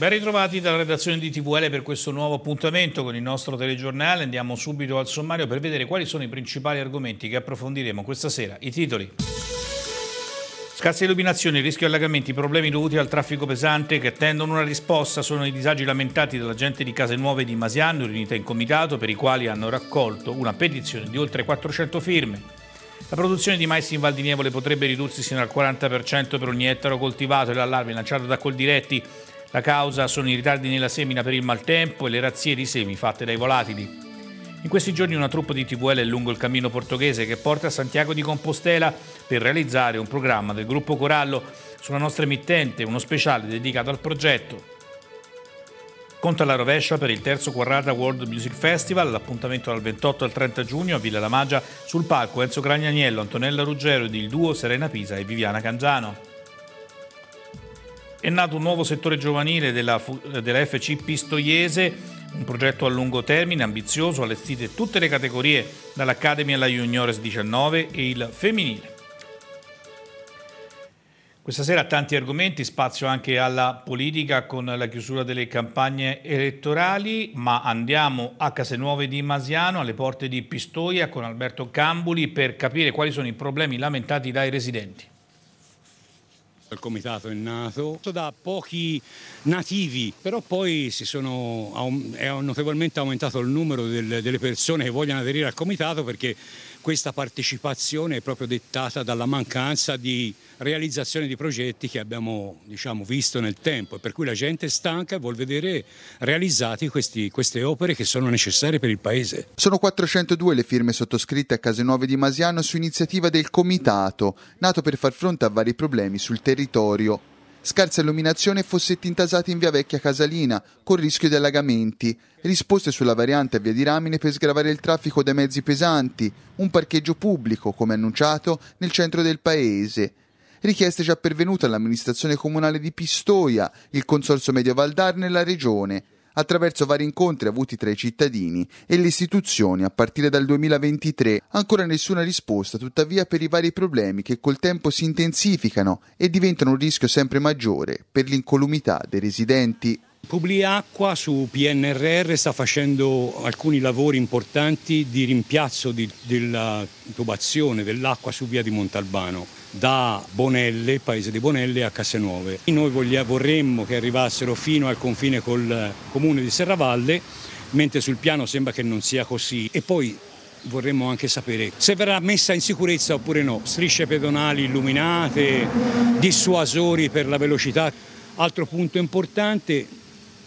Ben ritrovati dalla redazione di TVL per questo nuovo appuntamento con il nostro telegiornale. Andiamo subito al sommario per vedere quali sono i principali argomenti che approfondiremo questa sera. I titoli. Scarsa illuminazione, rischio allagamenti, problemi dovuti al traffico pesante che attendono una risposta sono i disagi lamentati dalla gente di Case Nuove di Masiano riunita in comitato per i quali hanno raccolto una petizione di oltre 400 firme. La produzione di mais in Val di Nievole potrebbe ridursi sino al 40% per ogni ettaro coltivato e l'allarme lanciato da Coldiretti la causa sono i ritardi nella semina per il maltempo e le razzie di semi fatte dai volatili. In questi giorni una truppa di TVL è lungo il cammino portoghese che porta a Santiago di Compostela per realizzare un programma del gruppo Corallo sulla nostra emittente, uno speciale dedicato al progetto. Conta la rovescia per il terzo Quarrata World Music Festival, l'appuntamento dal 28 al 30 giugno a Villa La Magia, sul palco Enzo Gragnaniello, Antonella Ruggero ed il duo Serena Pisa e Viviana Cangiano. È nato un nuovo settore giovanile della, della FC Pistoiese un progetto a lungo termine, ambizioso, allestite tutte le categorie, dall'Academy alla Juniores 19 e il femminile. Questa sera tanti argomenti, spazio anche alla politica con la chiusura delle campagne elettorali, ma andiamo a Casenuove di Masiano, alle porte di Pistoia, con Alberto Cambuli, per capire quali sono i problemi lamentati dai residenti. Il comitato è nato da pochi nativi, però poi sono, è notevolmente aumentato il numero delle persone che vogliono aderire al comitato perché questa partecipazione è proprio dettata dalla mancanza di realizzazione di progetti che abbiamo diciamo, visto nel tempo e per cui la gente è stanca e vuol vedere realizzate queste opere che sono necessarie per il Paese. Sono 402 le firme sottoscritte a Case Nuove di Masiano su iniziativa del Comitato, nato per far fronte a vari problemi sul territorio scarsa illuminazione e fossetti intasati in via vecchia Casalina, con rischio di allagamenti, risposte sulla variante a via di Ramine per sgravare il traffico dai mezzi pesanti, un parcheggio pubblico, come annunciato, nel centro del paese. Richieste già pervenute all'amministrazione comunale di Pistoia, il consorzio Medio d'Arne e la regione attraverso vari incontri avuti tra i cittadini e le istituzioni a partire dal 2023, ancora nessuna risposta tuttavia per i vari problemi che col tempo si intensificano e diventano un rischio sempre maggiore per l'incolumità dei residenti. Publiacqua su PNRR sta facendo alcuni lavori importanti di rimpiazzo di, della tubazione dell'acqua su via di Montalbano da Bonelle, paese di Bonelle, a Casenuove. Noi voglia, vorremmo che arrivassero fino al confine col comune di Serravalle, mentre sul piano sembra che non sia così. E poi vorremmo anche sapere se verrà messa in sicurezza oppure no, strisce pedonali illuminate, dissuasori per la velocità. Altro punto importante,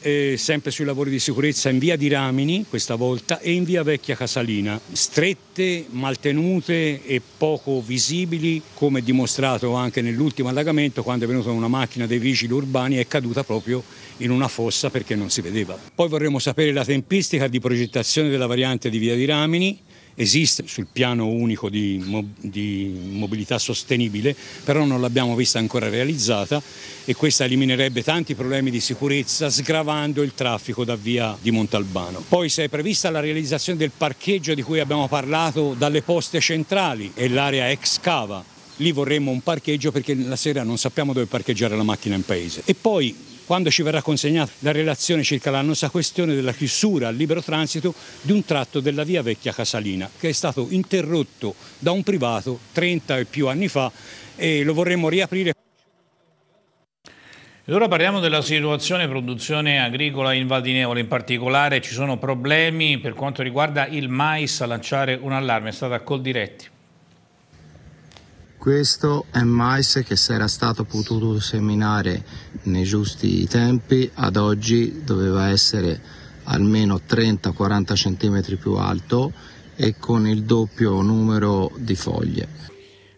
eh, sempre sui lavori di sicurezza in via di Ramini questa volta e in via Vecchia Casalina, strette, maltenute e poco visibili come dimostrato anche nell'ultimo allagamento quando è venuta una macchina dei vigili urbani e è caduta proprio in una fossa perché non si vedeva. Poi vorremmo sapere la tempistica di progettazione della variante di via di Ramini esiste sul piano unico di, mo- di, mobilità sostenibile, però non l'abbiamo vista ancora realizzata e questa eliminerebbe tanti problemi di sicurezza sgravando il traffico da via di Montalbano. Poi si è prevista la realizzazione del parcheggio di cui abbiamo parlato dalle poste centrali e l'area ex cava lì vorremmo un parcheggio perché la sera non sappiamo dove parcheggiare la macchina in paese. E poi quando ci verrà consegnata la relazione circa la nostra questione della chiusura al libero transito di un tratto della via vecchia Casalina che è stato interrotto da un privato 30 e più anni fa e lo vorremmo riaprire. E ora parliamo della situazione produzione agricola in Valdinevole, in particolare ci sono problemi per quanto riguarda il mais a lanciare un allarme, è stata a Coldiretti. Questo è mais che se era stato potuto seminare nei giusti tempi, ad oggi doveva essere almeno 30-40 cm più alto e con il doppio numero di foglie.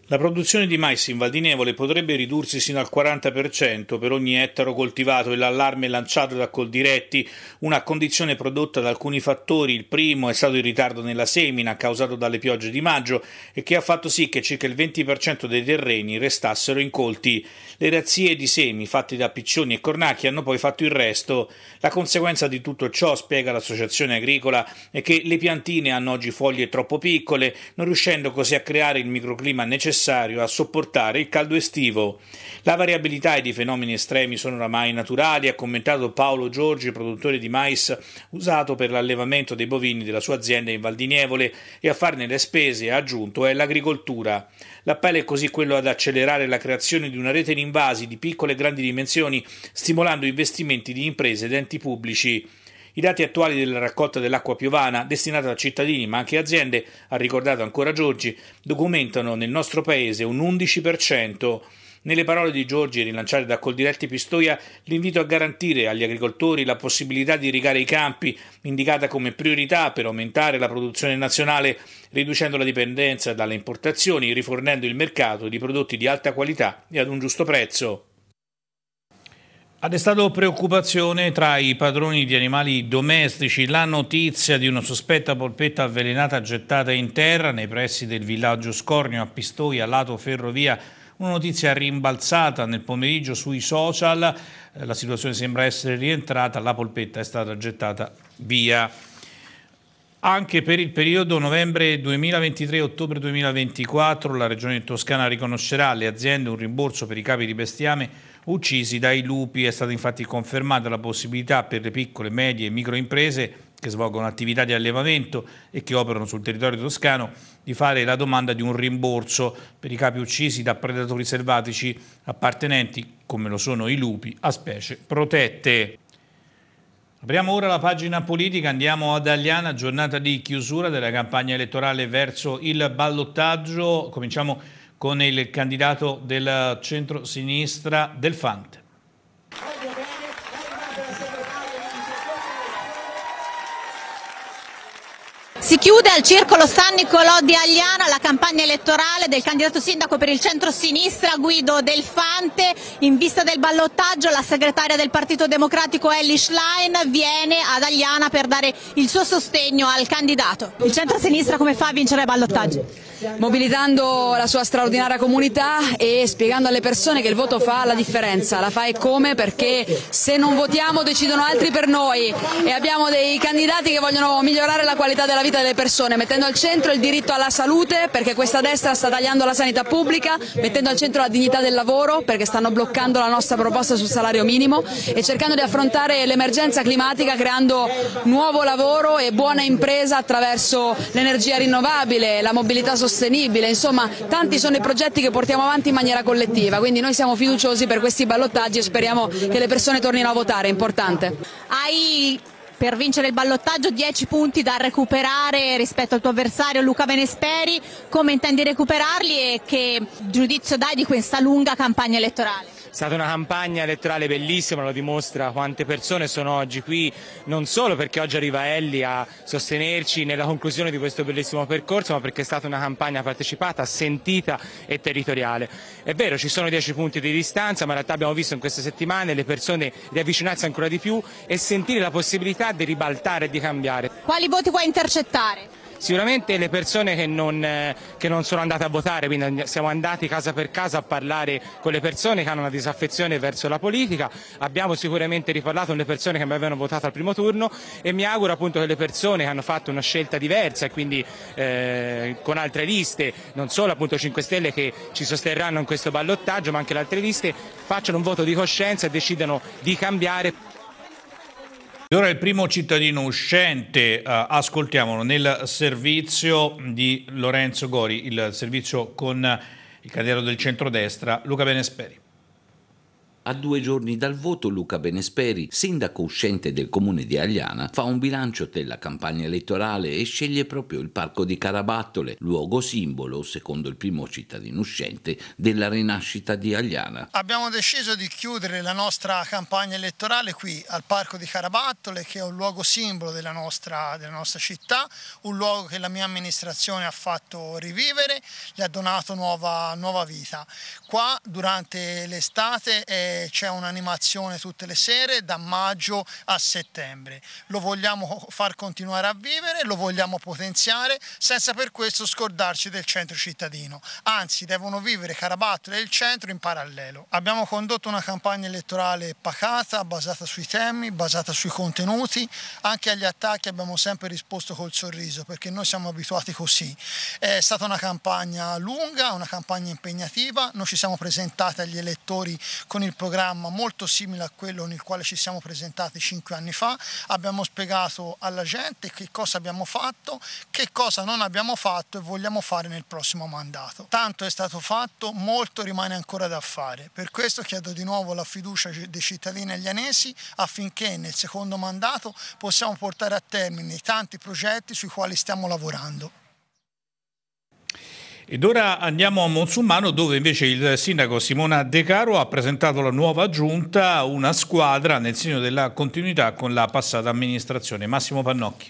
La produzione di mais in Valdinevole potrebbe ridursi sino al 40% per ogni ettaro coltivato e l'allarme lanciato da Coldiretti, una condizione prodotta da alcuni fattori. Il primo è stato il ritardo nella semina causato dalle piogge di maggio e che ha fatto sì che circa il 20% dei terreni restassero incolti. Le razzie di semi fatte da piccioni e cornacchi hanno poi fatto il resto. La conseguenza di tutto ciò, spiega l'associazione agricola, è che le piantine hanno oggi foglie troppo piccole, non riuscendo così a creare il microclima necessario necessario a sopportare il caldo estivo. La variabilità e i fenomeni estremi sono oramai naturali, ha commentato Paolo Giorgi, produttore di mais usato per l'allevamento dei bovini della sua azienda in Valdinievole e a farne le spese, ha aggiunto, è l'agricoltura. L'appello è così quello ad accelerare la creazione di una rete di invasi di piccole e grandi dimensioni, stimolando investimenti di imprese ed enti pubblici. I dati attuali della raccolta dell'acqua piovana, destinata a cittadini ma anche aziende, ha ricordato ancora Giorgi, documentano nel nostro paese un 11%. Nelle parole di Giorgi rilanciate da Coldiretti Pistoia, l'invito a garantire agli agricoltori la possibilità di irrigare i campi, indicata come priorità per aumentare la produzione nazionale, riducendo la dipendenza dalle importazioni, rifornendo il mercato di prodotti di alta qualità e ad un giusto prezzo. Ha destato preoccupazione tra i padroni di animali domestici la notizia di una sospetta polpetta avvelenata gettata in terra nei pressi del villaggio Scornio a Pistoia, lato ferrovia. Una notizia rimbalzata nel pomeriggio sui social, la situazione sembra essere rientrata, la polpetta è stata gettata via. Anche per il periodo novembre 2023-ottobre 2024 la Regione Toscana riconoscerà alle aziende un rimborso per i capi di bestiame uccisi dai lupi. È stata infatti confermata la possibilità per le piccole, medie e micro imprese che svolgono attività di allevamento e che operano sul territorio toscano di fare la domanda di un rimborso per i capi uccisi da predatori selvatici appartenenti, come lo sono i lupi, a specie protette. Apriamo ora la pagina politica, andiamo ad Agliana, giornata di chiusura della campagna elettorale verso il ballottaggio. Cominciamo con il candidato del centro-sinistra Del Fante. Si chiude al Circolo San Nicolò di Agliana la campagna elettorale del candidato sindaco per il centro-sinistra Guido Delfante. In vista del ballottaggio la segretaria del Partito Democratico Ellie Schlein viene ad Agliana per dare il suo sostegno al candidato. Il centro-sinistra come fa a vincere il ballottaggio? mobilitando la sua straordinaria comunità e spiegando alle persone che il voto fa la differenza, la fa e come perché se non votiamo decidono altri per noi e abbiamo dei candidati che vogliono migliorare la qualità della vita delle persone, mettendo al centro il diritto alla salute perché questa destra sta tagliando la sanità pubblica, mettendo al centro la dignità del lavoro perché stanno bloccando la nostra proposta sul salario minimo e cercando di affrontare l'emergenza climatica creando nuovo lavoro e buona impresa attraverso l'energia rinnovabile, la mobilità sostenibile sostenibile, insomma tanti sono i progetti che portiamo avanti in maniera collettiva, quindi noi siamo fiduciosi per questi ballottaggi e speriamo che le persone tornino a votare, è importante. Hai per vincere il ballottaggio 10 punti da recuperare rispetto al tuo avversario Luca Benesperi, come intendi recuperarli e che giudizio dai di questa lunga campagna elettorale? stata una campagna elettorale bellissima, lo dimostra quante persone sono oggi qui, non solo perché oggi arriva Elli a sostenerci nella conclusione di questo bellissimo percorso, ma perché è stata una campagna partecipata, sentita e territoriale. È vero, ci sono 10 punti di distanza, ma in realtà abbiamo visto in queste settimane le persone riavvicinarsi ancora di più e sentire la possibilità di ribaltare e di cambiare. Quali voti puoi intercettare? Sicuramente le persone che non, eh, che non sono andate a votare, quindi siamo andati casa per casa a parlare con le persone che hanno una disaffezione verso la politica, abbiamo sicuramente riparlato con le persone che mi avevano votato al primo turno e mi auguro appunto che le persone che hanno fatto una scelta diversa e quindi eh, con altre liste, non solo appunto 5 Stelle che ci sosterranno in questo ballottaggio ma anche le altre liste, facciano un voto di coscienza e decidano di cambiare Ora il primo cittadino uscente, eh, ascoltiamolo, nel servizio di Lorenzo Gori, il servizio con il candidato del centrodestra, Luca Benesperi. A due giorni dal voto Luca Benesperi, sindaco uscente del comune di Agliana, fa un bilancio della campagna elettorale e sceglie proprio il parco di Carabattole, luogo simbolo, secondo il primo cittadino uscente, della rinascita di Agliana. Abbiamo deciso di chiudere la nostra campagna elettorale qui al parco di Carabattole, che è un luogo simbolo della nostra, della nostra città, un luogo che la mia amministrazione ha fatto rivivere, le ha donato nuova, nuova vita. Qua durante l'estate è c'è un'animazione tutte le sere da maggio a settembre. Lo vogliamo far continuare a vivere, lo vogliamo potenziare senza per questo scordarci del centro cittadino. Anzi, devono vivere Carabattere e il centro in parallelo. Abbiamo condotto una campagna elettorale pacata, basata sui temi, basata sui contenuti, anche agli attacchi abbiamo sempre risposto col sorriso perché noi siamo abituati così. È stata una campagna lunga, una campagna impegnativa, noi ci siamo presentati agli elettori con il programma programma molto simile a quello nel quale ci siamo presentati cinque anni fa, abbiamo spiegato alla gente che cosa abbiamo fatto, che cosa non abbiamo fatto e vogliamo fare nel prossimo mandato. Tanto è stato fatto, molto rimane ancora da fare, per questo chiedo di nuovo la fiducia dei cittadini alianesi affinché nel secondo mandato possiamo portare a termine i tanti progetti sui quali stiamo lavorando. Ed ora andiamo a Monsummano dove invece il sindaco Simona De Caro ha presentato la nuova giunta, una squadra nel segno della continuità con la passata amministrazione. Massimo Pannocchi.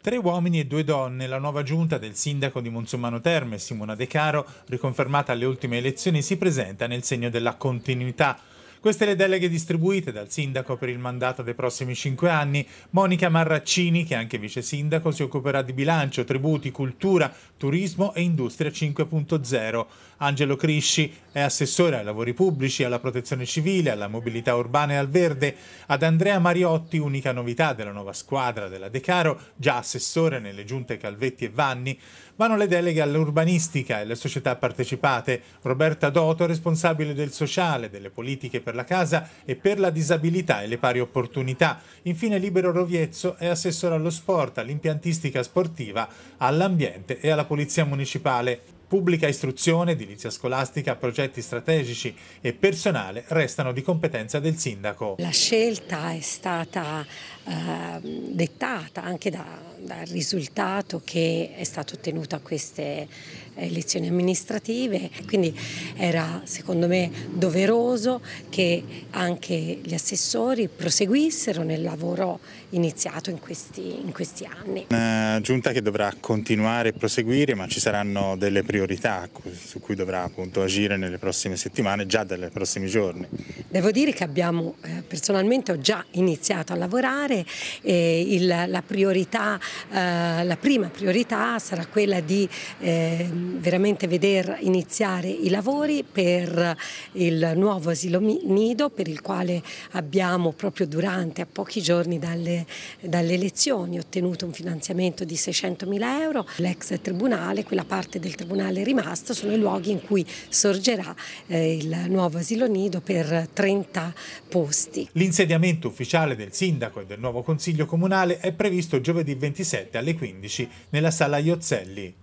Tre uomini e due donne, la nuova giunta del sindaco di Monsummano Terme, Simona De Caro, riconfermata alle ultime elezioni, si presenta nel segno della continuità. Queste le deleghe distribuite dal sindaco per il mandato dei prossimi cinque anni. Monica Marraccini, che è anche vice sindaco, si occuperà di bilancio, tributi, cultura, Turismo e Industria 5.0. Angelo Crisci è assessore ai lavori pubblici, alla protezione civile, alla mobilità urbana e al verde. Ad Andrea Mariotti, unica novità della nuova squadra della De Caro, già assessore nelle giunte Calvetti e Vanni, vanno le deleghe all'urbanistica e alle società partecipate. Roberta Doto, responsabile del sociale, delle politiche per la casa e per la disabilità e le pari opportunità. Infine Libero Roviezzo è assessore allo sport, all'impiantistica sportiva, all'ambiente e alla politica polizia municipale Pubblica istruzione, edilizia scolastica, progetti strategici e personale restano di competenza del sindaco. La scelta è stata eh, dettata anche da, dal risultato che è stato ottenuto a queste elezioni amministrative, quindi era secondo me doveroso che anche gli assessori proseguissero nel lavoro iniziato in questi, in questi anni. Una giunta che dovrà continuare e proseguire ma ci saranno delle priorità priorità su cui dovrà appunto agire nelle prossime settimane, già dalle prossimi giorni. Devo dire che abbiamo, eh, personalmente ho già iniziato a lavorare e il, la, priorità, eh, la prima priorità sarà quella di eh, veramente veder iniziare i lavori per il nuovo asilo nido per il quale abbiamo proprio durante, a pochi giorni dalle, dalle elezioni, ottenuto un finanziamento di 600 mila euro. L'ex tribunale, quella parte del tribunale rimasta, sono i luoghi in cui sorgerà eh, il nuovo asilo nido per tre 30 posti. L'insediamento ufficiale del sindaco e del nuovo consiglio comunale è previsto giovedì 27 alle 15 nella sala Iozzelli.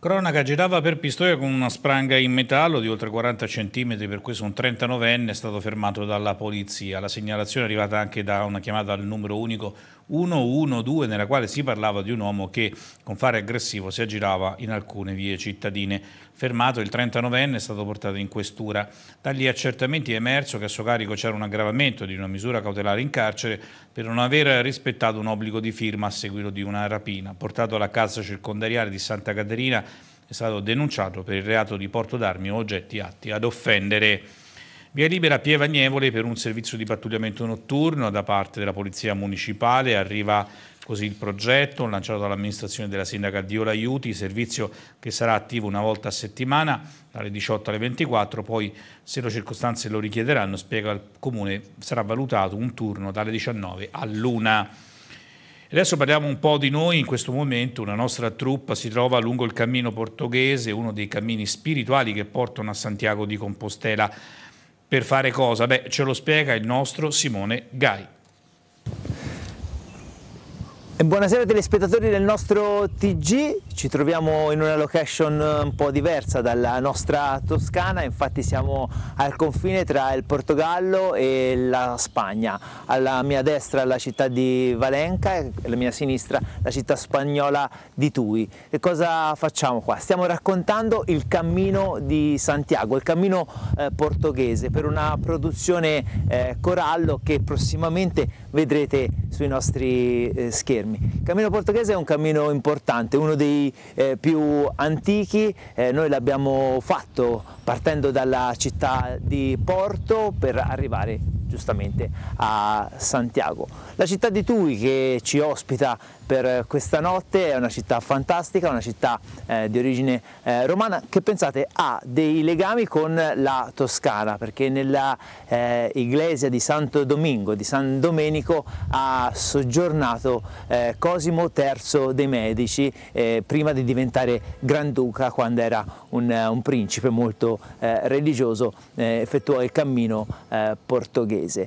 Cronaca girava per Pistoia con una spranga in metallo di oltre 40 cm, per questo un 39enne è stato fermato dalla polizia. La segnalazione è arrivata anche da una chiamata al numero unico 112 nella quale si parlava di un uomo che con fare aggressivo si aggirava in alcune vie cittadine. Fermato il 39enne è stato portato in questura. Dagli accertamenti è emerso che a suo carico c'era un aggravamento di una misura cautelare in carcere per non aver rispettato un obbligo di firma a seguito di una rapina. Portato alla casa circondariale di Santa Caterina è stato denunciato per il reato di porto d'armi o oggetti atti ad offendere. Via libera Pieva Agnevole per un servizio di pattugliamento notturno da parte della Polizia Municipale. Arriva così il progetto lanciato dall'amministrazione della sindaca Diola Aiuti, servizio che sarà attivo una volta a settimana dalle 18 alle 24, poi se le circostanze lo richiederanno, spiega al Comune, sarà valutato un turno dalle 19 all'1. Adesso parliamo un po' di noi, in questo momento una nostra truppa si trova lungo il cammino portoghese, uno dei cammini spirituali che portano a Santiago di Compostela. Per fare cosa? Beh, ce lo spiega il nostro Simone Gai. Buonasera telespettatori del nostro TG, ci troviamo in una location eh, un po' diversa dalla nostra Toscana, infatti siamo al confine tra il Portogallo e la Spagna. Alla mia destra la città di Valenca e alla mia sinistra la città spagnola di Tui. Che cosa facciamo qua? Stiamo raccontando il cammino di Santiago, il cammino eh, portoghese per una produzione eh, corallo che prossimamente vedrete sui nostri eh, schermi fermi. Il cammino portoghese è un cammino importante, uno dei eh, più antichi, eh, noi l'abbiamo fatto partendo dalla città di Porto per arrivare giustamente a Santiago. La città di Tui che ci ospita per eh, questa notte, è una città fantastica, una città eh, di origine eh, romana che pensate ha dei legami con la Toscana perché nella eh, iglesia di Santo Domingo, di San Domenico ha soggiornato eh, Cosimo III dei Medici eh, prima di diventare Granduca quando era un, un principe molto religioso, effettuò il cammino portoghese.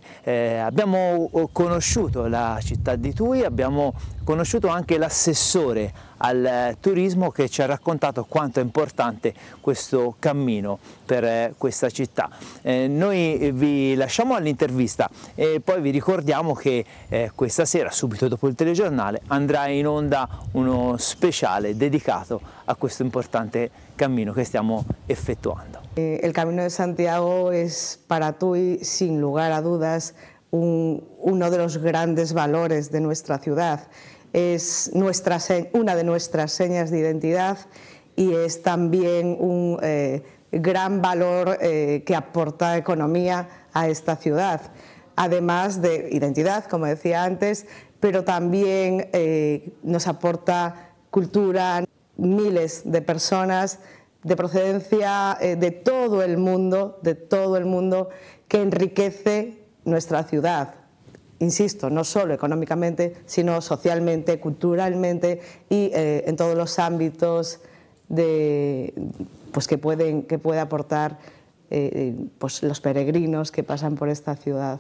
abbiamo oh, conosciuto la città di Tui, abbiamo conosciuto anche l'assessore al eh, turismo che ci ha raccontato quanto è importante questo cammino per eh, questa città. Eh, noi vi lasciamo all'intervista e poi vi ricordiamo che eh, questa sera, subito dopo il telegiornale, andrà in onda uno speciale dedicato a questo importante cammino che stiamo effettuando. Il eh, cammino di Santiago è per Tui, sin lugar a dudas, uno de los grandes valores de nuestra ciudad. Es nuestra, una de nuestras señas de identidad y es también un eh, gran valor eh, que aporta economía a esta ciudad. Además de identidad, como decía antes, pero también eh, nos aporta cultura, miles de personas de procedencia de todo el mundo, de todo el mundo, que enriquece nuestra ciudad, insisto, no solo económicamente, sino socialmente, culturalmente y eh, en todos los ámbitos de, pues, que, pueden, que puede aportar eh, eh, pues, los peregrinos que pasan por esta ciudad.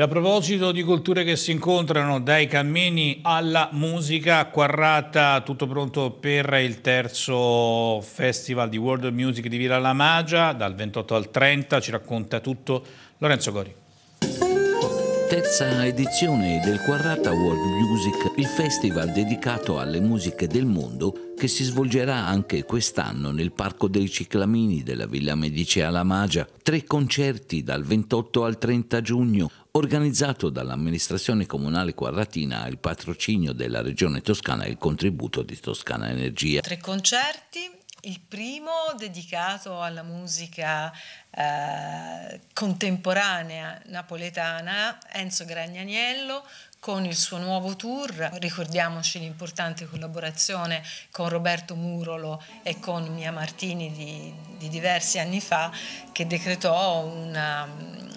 a proposito di culture che si incontrano, dai cammini alla musica, Quarrata, tutto pronto per il terzo festival di World Music di Villa La Magia, dal 28 al 30, ci racconta tutto Lorenzo Gori. Terza edizione del Quarrata World Music, il festival dedicato alle musiche del mondo che si svolgerà anche quest'anno nel Parco dei Ciclamini della Villa Medicea La Magia. Tre concerti dal 28 al 30 giugno organizzato dall'amministrazione comunale quarratina, il patrocinio della regione toscana e il contributo di Toscana Energia. Tre concerti. Il primo dedicato alla musica eh, contemporanea napoletana, Enzo Gragnaniello, con il suo nuovo tour. Ricordiamoci l'importante collaborazione con Roberto Murolo e con Mia Martini di, di diversi anni fa, che decretò una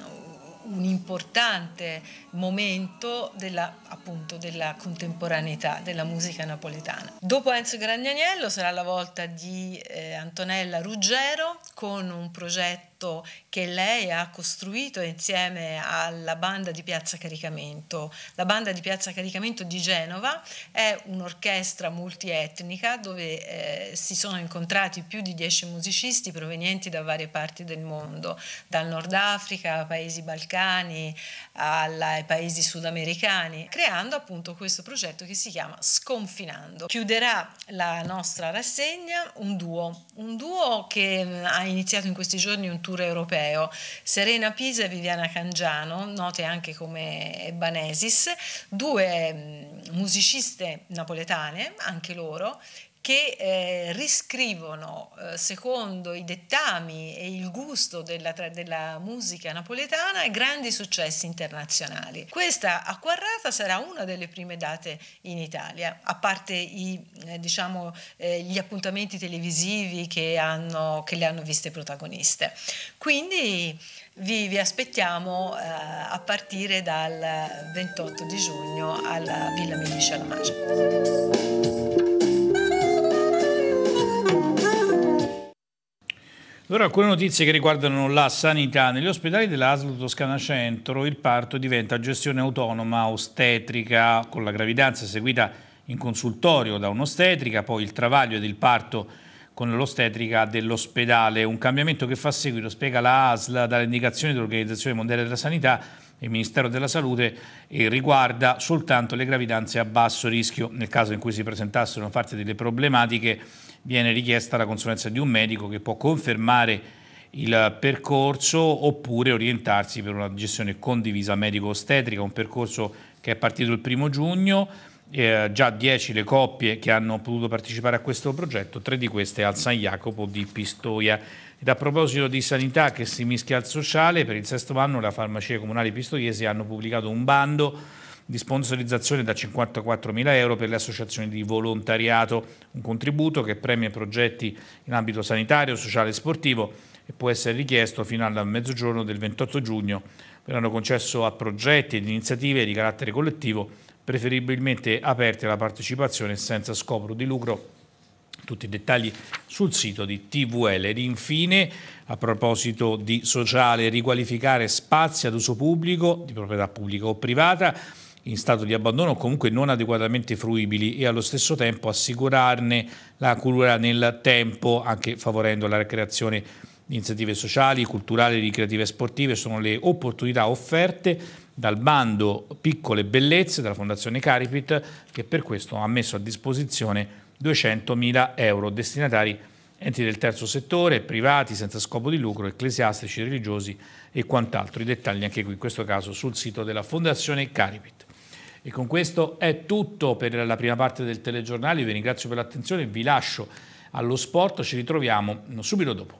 un importante momento della, appunto, della contemporaneità della musica napoletana. Dopo Enzo Grandianiello sarà la volta di eh, Antonella Ruggero con un progetto progetto che lei ha costruito insieme alla banda di Piazza Caricamento. La banda di Piazza Caricamento di Genova è un'orchestra multietnica dove eh, si sono incontrati più di dieci musicisti provenienti da varie parti del mondo, dal Nord Africa ai Paesi Balcani, ai Paesi Sudamericani, creando appunto questo progetto che si chiama Sconfinando. Chiuderà la nostra rassegna un duo, un duo che mm, ha iniziato in questi giorni un futuro europeo. Serena Pisa e Viviana Cangiano, note anche come Ebanesis, due mm, musiciste napoletane, anche loro, che eh, riscrivono eh, secondo i dettami e il gusto della, della, musica napoletana grandi successi internazionali. Questa a Quarrata sarà una delle prime date in Italia, a parte i, eh, diciamo, eh, gli appuntamenti televisivi che, hanno, che, le hanno viste protagoniste. Quindi vi, vi aspettiamo eh, a partire dal 28 di giugno alla Villa Medici alla Magia. Allora, alcune notizie che riguardano la sanità. Negli ospedali dell'Aslo Toscana Centro il parto diventa gestione autonoma ostetrica con la gravidanza seguita in consultorio da un'ostetrica, poi il travaglio ed il parto con l'ostetrica dell'ospedale. Un cambiamento che fa seguito, spiega la ASL, dalle indicazioni dell'Organizzazione Mondiale della Sanità e il Ministero della Salute e riguarda soltanto le gravidanze a basso rischio. Nel caso in cui si presentassero parte delle problematiche viene richiesta la consulenza di un medico che può confermare il percorso oppure orientarsi per una gestione condivisa medico-ostetrica, un percorso che è partito il primo giugno, eh, già 10 le coppie che hanno potuto partecipare a questo progetto, tre di queste al San Jacopo di Pistoia. Ed a proposito di sanità che si mischia al sociale, per il sesto anno la farmacie comunale pistoiese hanno pubblicato un bando di sponsorizzazione da 54.000 euro per le associazioni di volontariato, un contributo che premia progetti in ambito sanitario, sociale e sportivo e può essere richiesto fino al mezzogiorno del 28 giugno. Verranno concesso a progetti ed iniziative di carattere collettivo, preferibilmente aperte alla partecipazione senza scopo di lucro tutti i dettagli sul sito di TVL. Ed infine, a proposito di sociale, riqualificare spazi ad uso pubblico, di proprietà pubblica o privata, in stato di abbandono o comunque non adeguatamente fruibili e allo stesso tempo assicurarne la cura nel tempo, anche favorendo la creazione di iniziative sociali, culturali, ricreative e sportive, sono le opportunità offerte dal bando Piccole Bellezze della Fondazione Caripit che per questo ha messo a disposizione 200.000 euro destinatari enti del terzo settore, privati, senza scopo di lucro, ecclesiastici, religiosi e quant'altro. I dettagli anche qui in questo caso sul sito della Fondazione Caripit. E con questo è tutto per la prima parte del telegiornale, vi ringrazio per l'attenzione, vi lascio allo sport, ci ritroviamo subito dopo.